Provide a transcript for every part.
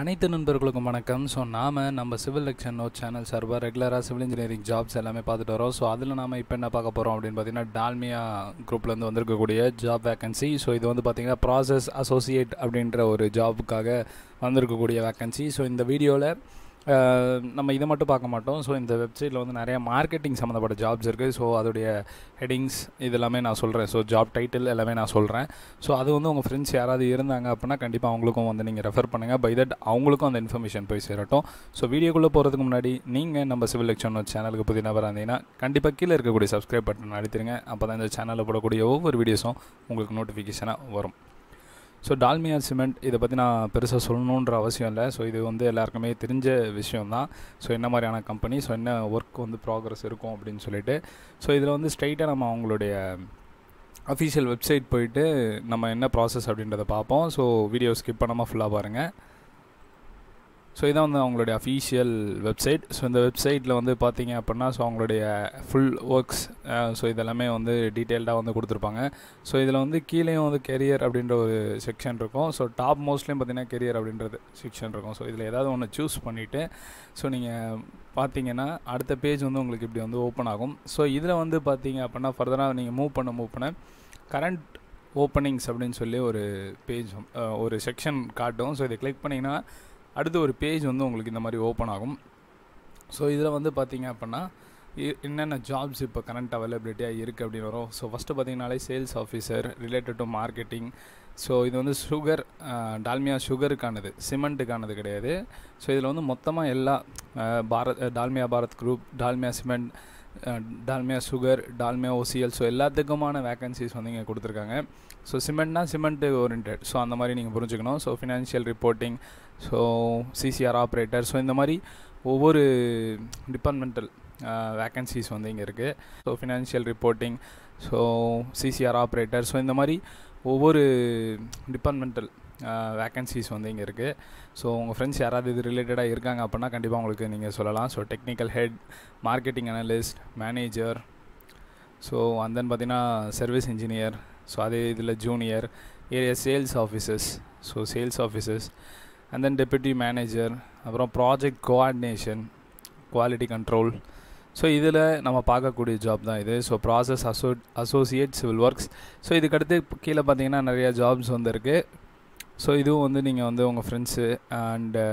அனைத்து நண்பர்களுக்கும் வணக்கம் ஸோ நாம் நம்ம சிவில் லெக்ஷன் நோ சேனல் சார்பாக ரெகுலராக சிவில் இன்ஜினியரிங் ஜாப்ஸ் எல்லாமே பார்த்துட்டு வரோம் ஸோ அதில் நாம் இப்போ என்ன பார்க்க போகிறோம் அப்படின்னு பார்த்தீங்கன்னா டால்மியா குரூப்லேருந்து வந்திருக்கக்கூடிய ஜாப் வேக்கன்சி ஸோ இது வந்து பார்த்திங்கன்னா ப்ராசஸ் அசோசியேட் அப்படின்ற ஒரு ஜாபுக்காக வந்திருக்கக்கூடிய வேக்கன்சி ஸோ இந்த வீடியோவில் நம்ம இதை மட்டும் பார்க்க மாட்டோம் ஸோ இந்த வெப்சைட்டில் வந்து நிறையா மார்க்கெட்டிங் சம்மந்தப்பட்ட ஜாப்ஸ் இருக்குது ஸோ அதோடைய ஹெட்டிங்ஸ் இதெல்லாமே நான் சொல்கிறேன் ஸோ ஜாப் டைட்டில் எல்லாமே நான் சொல்கிறேன் ஸோ அது வந்து உங்கள் ஃப்ரெண்ட்ஸ் யாராவது இருந்தாங்க அப்படின்னா கண்டிப்பாக அவங்களுக்கும் வந்து நீங்கள் ரெஃபர் பண்ணுங்கள் பை தட் அவங்களுக்கும் அந்த இன்ஃபர்மேஷன் போய் சேரட்டும் ஸோ வீடியோக்குள்ளே போகிறதுக்கு முன்னாடி நீங்கள் நம்ம சிவில் எக்ஷன் சேனலுக்கு புதிய நபராக இருந்தீங்கன்னா கண்டிப்பாக கீழே இருக்கக்கூடிய சப்ஸ்கிரைப் பட்டன் அழுத்திருங்க அப்போ தான் இந்த சேனலில் போடக்கூடிய ஒவ்வொரு வீடியோஸும் உங்களுக்கு நோட்டிஃபிகேஷனாக வரும் ஸோ டால்மியா சிமெண்ட் இதை பற்றி நான் பெருசாக சொல்லணுன்ற அவசியம் இல்லை ஸோ இது வந்து எல்லாருக்குமே தெரிஞ்ச விஷயம் தான் ஸோ என்ன மாதிரியான கம்பெனி ஸோ என்ன ஒர்க் வந்து ப்ராக்ரஸ் இருக்கும் அப்படின்னு சொல்லிட்டு ஸோ இதில் வந்து ஸ்ட்ரைட்டாக நம்ம அவங்களுடைய அஃபிஷியல் வெப்சைட் போயிட்டு நம்ம என்ன ப்ராசஸ் அப்படின்றத பார்ப்போம் ஸோ வீடியோ ஸ்கிப் பண்ணாமல் ஃபுல்லாக பாருங்கள் ஸோ இதான் வந்து அவங்களுடைய அஃபீஷியல் வெப்சைட் ஸோ இந்த வெப்சைட்டில் வந்து பார்த்தீங்க அப்படின்னா ஸோ அவங்களுடைய ஃபுல் ஒர்க்ஸ் ஸோ இதெல்லாமே வந்து டீட்டெயில்டாக வந்து கொடுத்துருப்பாங்க ஸோ இதில் வந்து கீழேயும் வந்து கெரியர் அப்படின்ற ஒரு செக்ஷன் இருக்கும் ஸோ டாப் மோஸ்ட்லேயும் பார்த்தீங்கன்னா கெரியர் அப்படின்றது செக்ஷன் இருக்கும் ஸோ இதில் ஏதாவது ஒன்று சூஸ் பண்ணிவிட்டு ஸோ நீங்கள் பார்த்தீங்கன்னா அடுத்த பேஜ் வந்து உங்களுக்கு இப்படி வந்து ஓப்பன் ஆகும் ஸோ இதில் வந்து பார்த்தீங்க அப்படின்னா ஃபர்தராக நீங்கள் மூவ் பண்ண மூவ் பண்ண கரண்ட் ஓப்பனிங்ஸ் அப்படின்னு சொல்லி ஒரு பேஜ் ஒரு செக்ஷன் காட்டும் ஸோ இதை கிளிக் பண்ணிங்கன்னா அடுத்து ஒரு பேஜ் வந்து உங்களுக்கு இந்த மாதிரி ஓப்பன் ஆகும் ஸோ இதில் வந்து பார்த்திங்க அப்படின்னா என்னென்ன ஜாப்ஸ் இப்போ கரண்ட் அவைலபிலிட்டியாக இருக்குது அப்படின்னு வரும் ஸோ ஃபஸ்ட்டு பார்த்தீங்கனாலே sales officer related to marketing so இது வந்து சுகர் டால்மியா சுகருக்கானது சிமெண்ட்டுக்கானது கிடையாது ஸோ இதில் வந்து மொத்தமாக எல்லா Bharat Dalmia Bharat group Dalmia cement Dalmia sugar Dalmia OCL so எல்லாத்துக்குமான வேக்கன்சிஸ் வந்து இங்கே கொடுத்துருக்காங்க ஸோ சிமெண்ட்னா சிமெண்ட் ஓரியன்ட் ஸோ அந்த மாதிரி நீங்கள் புரிஞ்சுக்கணும் so financial reporting so CCR operator so இந்த மாதிரி ஒவ்வொரு டிபார்ட்மெண்டல் வேக்கன்சிஸ் uh, வந்து இங்கே இருக்குது so financial reporting so CCR operator so இந்த மாதிரி ஒவ்வொரு டிபார்ட்மெண்டல் வேக்கன்சிஸ் uh, வந்து இங்கே இருக்குது ஸோ உங்கள் ஃப்ரெண்ட்ஸ் யாராவது இது ரிலேட்டடாக இருக்காங்க அப்படின்னா கண்டிப்பாக உங்களுக்கு நீங்கள் சொல்லலாம் so technical head marketing analyst manager so அந்த தென் பார்த்தீங்கன்னா சர்வீஸ் இன்ஜினியர் ஸோ அதே இதில் junior area sales officers so sales officers and then deputy manager அப்புறம் project coordination quality control so இதில் நம்ம பார்க்கக்கூடிய ஜாப் தான் இது ஸோ ப்ராசஸ் அசோ அசோசியேட் சிவில் ஒர்க்ஸ் ஸோ இதுக்கடுத்து கீழே பார்த்தீங்கன்னா நிறையா ஜாப்ஸ் வந்துருக்கு ஸோ இதுவும் வந்து நீங்கள் வந்து உங்கள் ஃப்ரெண்ட்ஸு அண்டு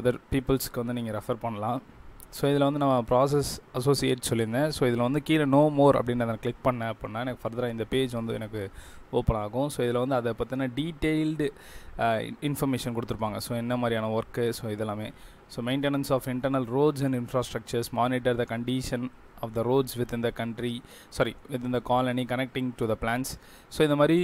அதர் பீப்புள்ஸ்க்கு வந்து நீங்கள் ரெஃபர் பண்ணலாம் ஸோ இதில் வந்து நான் ப்ராசஸ் அசோசியேட் சொல்லியிருந்தேன் ஸோ இதில் வந்து கீழே நோ மோர் அப்படின்னு நான் கிளிக் பண்ணேன் அப்படின்னா எனக்கு ஃபர்தராக இந்த பேஜ் வந்து எனக்கு ஓப்பன் ஆகும் ஸோ இதில் வந்து அதை பற்றின டீட்டெயில்டு இன்ஃபர்மேஷன் கொடுத்துருப்பாங்க ஸோ என்ன மாதிரியான ஒர்க்கு ஸோ இதெல்லாமே so maintenance of internal roads and infrastructures monitor the condition of the roads with in the country sorry with in the colony connecting to the plans so இந்த மாதிரி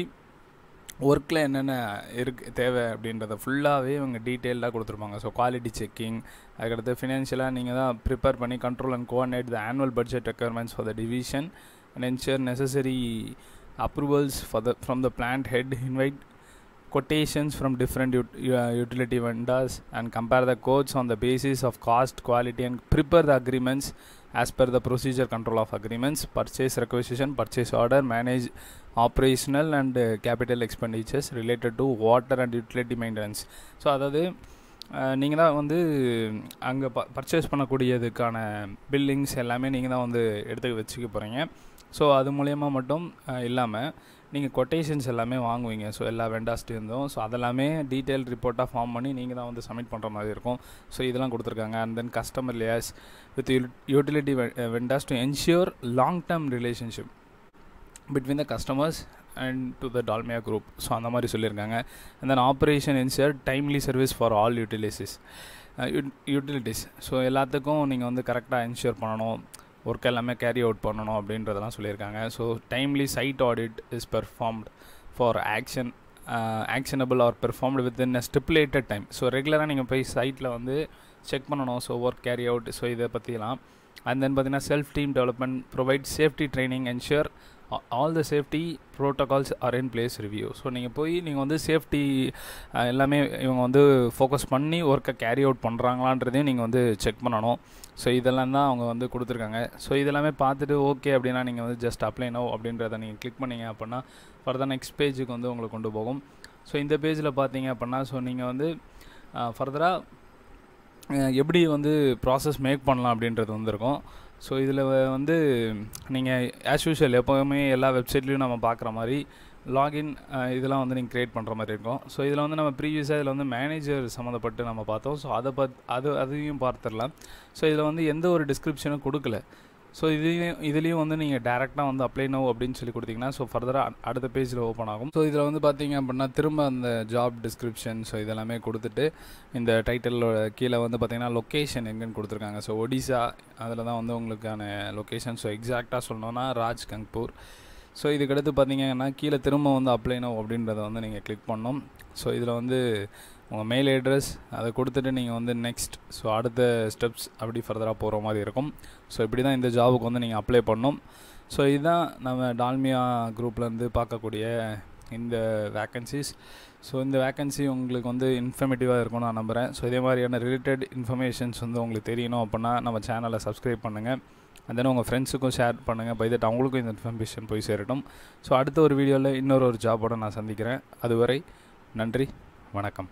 ஒர்க்கில் என்னென்ன இருக்கு தேவை அப்படின்றத ஃபுல்லாகவே இவங்க டீட்டெயிலாக கொடுத்துருப்பாங்க ஸோ குவாலிட்டி செக்கிங் அதுக்கடுத்து ஃபினான்ஷியலாக நீங்கள் தான் ப்ரிப்பேர் பண்ணி control and coordinate the annual budget requirements for the division and ensure necessary approvals for the from the plant head invite quotations from different utility vendors and compare the quotes on the basis of cost quality and prepare the agreements as per the procedure control of agreements purchase requisition purchase order manage operational and capital expenditures related to water and utility maintenance so அதாவது நீங்கள் தான் வந்து அங்கே ப purchase பண்ணக்கூடியதுக்கான Billings எல்லாமே நீங்கள் தான் வந்து எடுத்து வச்சுக்க போகிறீங்க ஸோ அது மூலயமா மட்டும் இல்லாமல் நீங்கள் கொட்டேஷன்ஸ் எல்லாமே வாங்குவீங்க ஸோ எல்லா வெண்டாஸ்டேருந்தும் ஸோ அதெல்லாமே டீட்டெயில் ரிப்போர்ட்டாக ஃபார்ம் பண்ணி நீங்கள் தான் வந்து சப்மிட் பண்ணுற மாதிரி இருக்கும் ஸோ இதெல்லாம் கொடுத்துருக்காங்க and then customer layers with utility vendors to ensure long term relationship between the customers and to the Dalmia group so அந்த மாதிரி சொல்லியிருக்காங்க and then operation ensure timely service for all utilities utilities so எல்லாத்துக்கும் நீங்கள் வந்து கரெக்டாக ensure பண்ணணும் work எல்லாமே carry out பண்ணணும் அப்படின்றதெல்லாம் சொல்லியிருக்காங்க so timely site audit is performed for action actionable are performed with in stipulated time so ரெகுலராக நீங்கள் போய் சைட்டில் வந்து செக் பண்ணணும் so work carry out so இதை பற்றிலாம் அண்ட் தென் பார்த்தீங்கன்னா self team development provide safety training ensure all the safety protocols are in place review so நீங்கள் போய் நீங்கள் வந்து சேஃப்டி எல்லாமே இவங்க வந்து ஃபோக்கஸ் பண்ணி ஒர்க்கை கேரி அவுட் பண்ணுறாங்களான்றதையும் நீங்கள் வந்து செக் பண்ணணும் ஸோ இதெல்லாம் தான் அவங்க வந்து கொடுத்துருக்காங்க ஸோ இதெல்லாமே பார்த்துட்டு ஓகே அப்படின்னா நீங்கள் வந்து ஜஸ்ட் அப்ளை நோ அப்படின்றத நீங்கள் கிளிக் பண்ணிங்க அப்படின்னா ஃபர்தர் நெக்ஸ்ட் பேஜுக்கு வந்து உங்களை கொண்டு போகும் ஸோ இந்த பேஜில் பார்த்தீங்க அப்படின்னா ஸோ நீங்கள் வந்து ஃபர்தராக எப்படி வந்து ப்ராசஸ் மேக் பண்ணலாம் அப்படின்றது வந்திருக்கும் ஸோ இதில் வந்து நீங்கள் ஆஸ் யூஷுவல் எப்போவுமே எல்லா வெப்சைட்லேயும் நம்ம பார்க்குற மாதிரி லாகின் இதெல்லாம் வந்து நீங்கள் க்ரியேட் பண்ணுற மாதிரி இருக்கும் ஸோ இதில் வந்து நம்ம ப்ரீவியஸாக இதில் வந்து மேனேஜர் சம்மந்தப்பட்டு நம்ம பார்த்தோம் ஸோ அதை பத் அது அதையும் பார்த்துடலாம் ஸோ இதில் வந்து எந்த ஒரு டிஸ்கிரிப்ஷனும் கொடுக்கல ஸோ இதுலேயும் இதுலேயும் வந்து நீங்கள் டேரெக்டாக வந்து அப்ளை நோ அப்படின்னு சொல்லி கொடுத்தீங்கன்னா ஸோ ஃபர்தராக அடுத்த பேஜில் ஓப்பன் ஆகும் ஸோ இதில் வந்து பார்த்தீங்க அப்படின்னா திரும்ப அந்த ஜாப் டிஸ்கிரிப்ஷன் ஸோ இதெல்லாமே கொடுத்துட்டு இந்த டைட்டிலோட கீழே வந்து பார்த்தீங்கன்னா லொக்கேஷன் எங்கேன்னு கொடுத்துருக்காங்க ஸோ ஒடிசா அதில் தான் வந்து உங்களுக்கான லொக்கேஷன் ஸோ எக்ஸாக்டாக சொல்லணுன்னா ராஜ் கங்பூர் ஸோ இதுக்கடுத்து பார்த்தீங்கன்னா கீழே திரும்ப வந்து அப்ளைனோ அப்படின்றத வந்து நீங்கள் கிளிக் பண்ணோம் ஸோ இதில் வந்து உங்கள் மெயில் அட்ரஸ் அதை கொடுத்துட்டு நீங்கள் வந்து நெக்ஸ்ட் ஸோ அடுத்த ஸ்டெப்ஸ் அப்படி ஃபர்தராக போகிற மாதிரி இருக்கும் ஸோ இப்படி தான் இந்த ஜாபுக்கு வந்து நீங்கள் அப்ளை பண்ணணும் ஸோ இதுதான் நம்ம டால்மியா குரூப்லேருந்து பார்க்கக்கூடிய இந்த வேக்கன்சிஸ் ஸோ இந்த வேக்கன்சி உங்களுக்கு வந்து இன்ஃபர்மேட்டிவாக இருக்கும்னு நான் நம்புகிறேன் ஸோ இதே மாதிரியான ரிலேட்டட் இன்ஃபர்மேஷன்ஸ் வந்து உங்களுக்கு தெரியணும் அப்படின்னா நம்ம சேனலை சப்ஸ்கிரைப் பண்ணுங்கள் அண்ட் தென் உங்கள் ஃப்ரெண்ட்ஸுக்கும் ஷேர் பண்ணுங்கள் பை தட் அவங்களுக்கும் இந்த இன்ஃபர்மேஷன் போய் சேரட்டும் ஸோ அடுத்த ஒரு வீடியோவில் இன்னொரு ஒரு ஜாபோடு நான் சந்திக்கிறேன் அதுவரை நன்றி வணக்கம்